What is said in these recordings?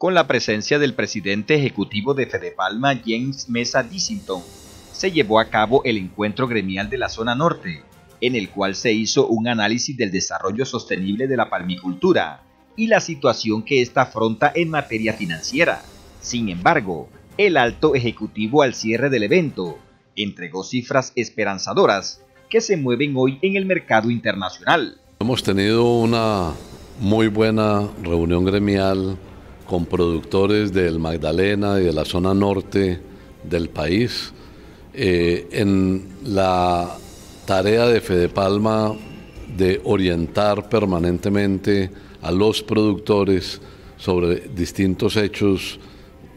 con la presencia del presidente ejecutivo de Fedepalma, James Mesa Dissington, se llevó a cabo el encuentro gremial de la zona norte, en el cual se hizo un análisis del desarrollo sostenible de la palmicultura y la situación que ésta afronta en materia financiera. Sin embargo, el alto ejecutivo al cierre del evento entregó cifras esperanzadoras que se mueven hoy en el mercado internacional. Hemos tenido una muy buena reunión gremial con productores del Magdalena y de la zona norte del país. Eh, en la tarea de Fede Palma de orientar permanentemente a los productores sobre distintos hechos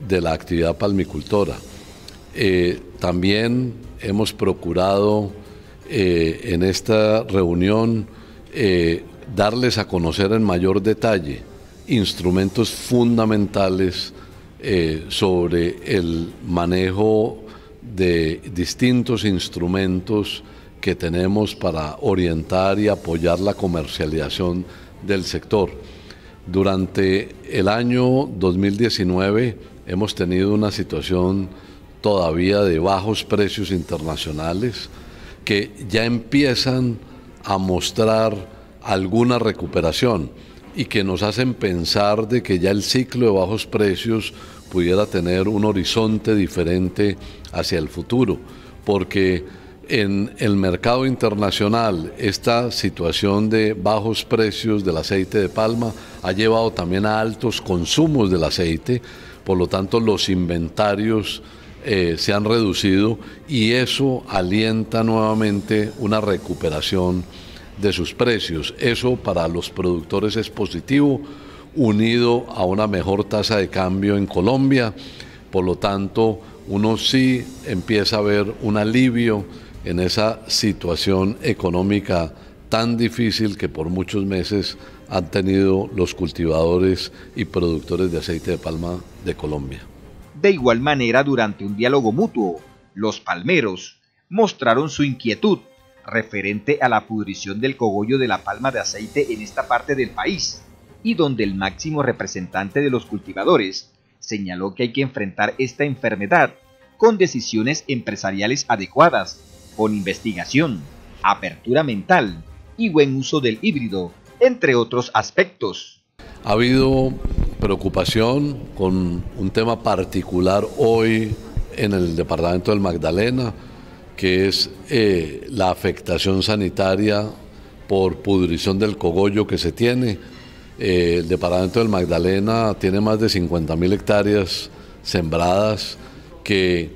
de la actividad palmicultora. Eh, también hemos procurado eh, en esta reunión darles a conocer en mayor detalle instrumentos fundamentales eh, sobre el manejo de distintos instrumentos que tenemos para orientar y apoyar la comercialización del sector. Durante el año 2019 hemos tenido una situación todavía de bajos precios internacionales que ya empiezan a mostrar alguna recuperación y que nos hacen pensar de que ya el ciclo de bajos precios pudiera tener un horizonte diferente hacia el futuro, porque en el mercado internacional esta situación de bajos precios del aceite de palma ha llevado también a altos consumos del aceite, por lo tanto los inventarios eh, se han reducido y eso alienta nuevamente una recuperación de sus precios. Eso para los productores es positivo, unido a una mejor tasa de cambio en Colombia. Por lo tanto, uno sí empieza a ver un alivio en esa situación económica tan difícil que por muchos meses han tenido los cultivadores y productores de aceite de palma de Colombia. De igual manera, durante un diálogo mutuo, los palmeros mostraron su inquietud referente a la pudrición del cogollo de la palma de aceite en esta parte del país, y donde el máximo representante de los cultivadores señaló que hay que enfrentar esta enfermedad con decisiones empresariales adecuadas, con investigación, apertura mental y buen uso del híbrido, entre otros aspectos. Ha habido preocupación con un tema particular hoy en el departamento del Magdalena, que es eh, la afectación sanitaria por pudrición del cogollo que se tiene. Eh, el departamento del Magdalena tiene más de 50.000 hectáreas sembradas que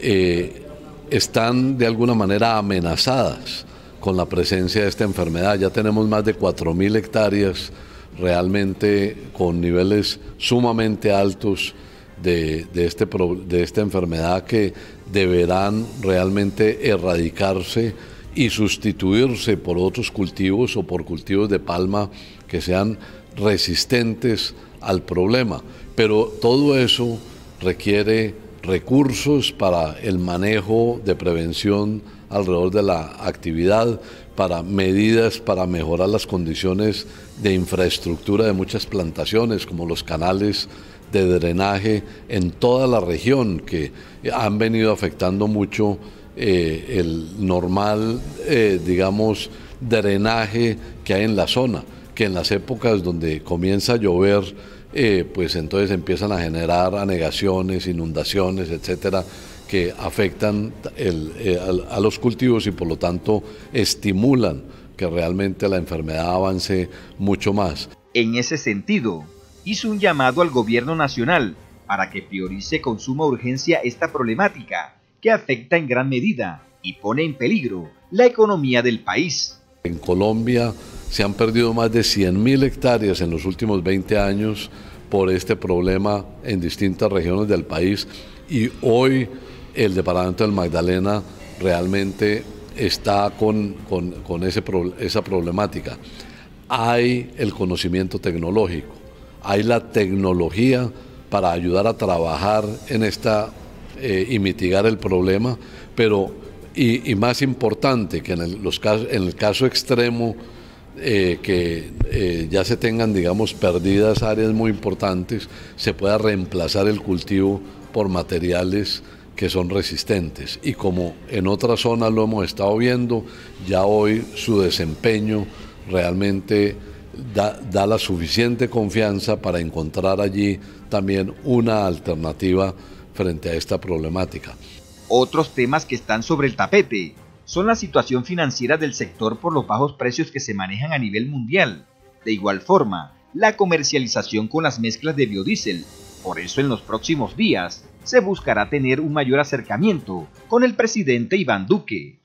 eh, están de alguna manera amenazadas con la presencia de esta enfermedad. Ya tenemos más de 4.000 hectáreas realmente con niveles sumamente altos de, de, este, de esta enfermedad que deberán realmente erradicarse y sustituirse por otros cultivos o por cultivos de palma que sean resistentes al problema. Pero todo eso requiere recursos para el manejo de prevención alrededor de la actividad, para medidas para mejorar las condiciones de infraestructura de muchas plantaciones, como los canales de drenaje en toda la región que han venido afectando mucho eh, el normal, eh, digamos, drenaje que hay en la zona, que en las épocas donde comienza a llover, eh, pues entonces empiezan a generar anegaciones, inundaciones, etcétera, que afectan a los cultivos y por lo tanto estimulan que realmente la enfermedad avance mucho más. En ese sentido, hizo un llamado al gobierno nacional para que priorice con suma urgencia esta problemática que afecta en gran medida y pone en peligro la economía del país. En Colombia se han perdido más de 100.000 hectáreas en los últimos 20 años por este problema en distintas regiones del país y hoy el departamento del Magdalena realmente está con, con ese, esa problemática. Hay el conocimiento tecnológico, hay la tecnología para ayudar a trabajar en esta eh, y mitigar el problema, pero y, más importante que en el, los en el caso extremo eh, que eh, ya se tengan, digamos, perdidas áreas muy importantes, se pueda reemplazar el cultivo por materiales que son resistentes. Y como en otras zonas lo hemos estado viendo, ya hoy su desempeño realmente da, la suficiente confianza para encontrar allí también una alternativa frente a esta problemática. Otros temas que están sobre el tapete son la situación financiera del sector por los bajos precios que se manejan a nivel mundial. De igual forma, la comercialización con las mezclas de biodiesel. Por eso en los próximos días se buscará tener un mayor acercamiento con el presidente Iván Duque.